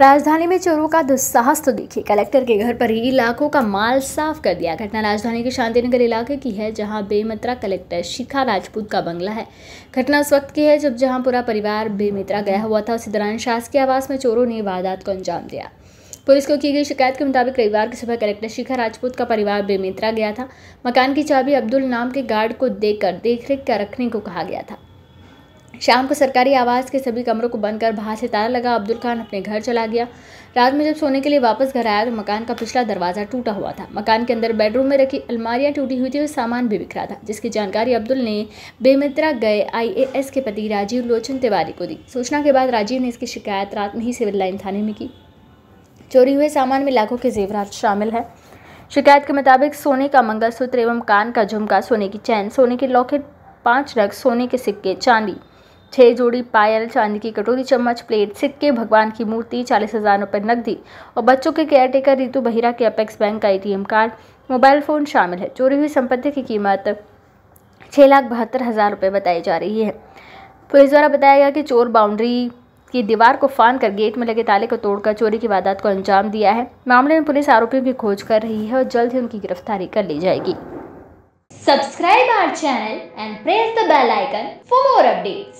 राजधानी में चोरों का दुस्साहस तो देखिए कलेक्टर के घर पर ही लाखों का माल साफ कर दिया घटना राजधानी के शांतिनगर इलाके की है जहां बेमित्रा कलेक्टर शिखा राजपूत का बंगला है घटना उस वक्त की है जब जहां पूरा परिवार बेमित्रा गया हुआ था उसी दौरान शासकीय आवास में चोरों ने वारदात को अंजाम दिया पुलिस को की गई शिकायत के मुताबिक रविवार की सुबह कलेक्टर शिखा राजपूत का परिवार बेमित्रा गया था मकान की चाबी अब्दुल नाम के गार्ड को देकर देखरेख कर रखने को कहा गया था शाम को सरकारी आवास के सभी कमरों को बंद कर बाहर से ताला लगा अब्दुल खान अपने घर चला गया रात में जब सोने के लिए वापस घर आया तो मकान का पिछला दरवाज़ा टूटा हुआ था मकान के अंदर बेडरूम में रखी अलमारियां टूटी हुई थी और सामान भी बिखरा था जिसकी जानकारी अब्दुल ने बेमित्रा गए आईएएस के पति राजीव लोचन तिवारी को दी सूचना के बाद राजीव ने इसकी शिकायत रात में ही सिविल लाइन थाने में की चोरी हुए सामान में लाखों के जेवरात शामिल है शिकायत के मुताबिक सोने का मंगलसूत्र एवं कान का झुमका सोने की चैन सोने के लॉकेट पाँच रग सोने के सिक्के चांदी छः जोड़ी पायल चांदी की कटोरी चम्मच प्लेट सिक्के भगवान की मूर्ति चालीस हज़ार रुपये नकदी और बच्चों के टेकर रितु बहिरा के अपेक्स बैंक का एटीएम कार्ड मोबाइल फ़ोन शामिल है चोरी हुई संपत्ति की कीमत छः लाख बहत्तर हज़ार रुपये बताई जा रही है पुलिस द्वारा बताया गया कि चोर बाउंड्री की दीवार को फान कर गेट में लगे ताले को तोड़कर चोरी की वारदात को अंजाम दिया है मामले में पुलिस आरोपियों की खोज कर रही है और जल्द ही उनकी गिरफ्तारी कर ली जाएगी subscribe our channel and press the bell icon for more updates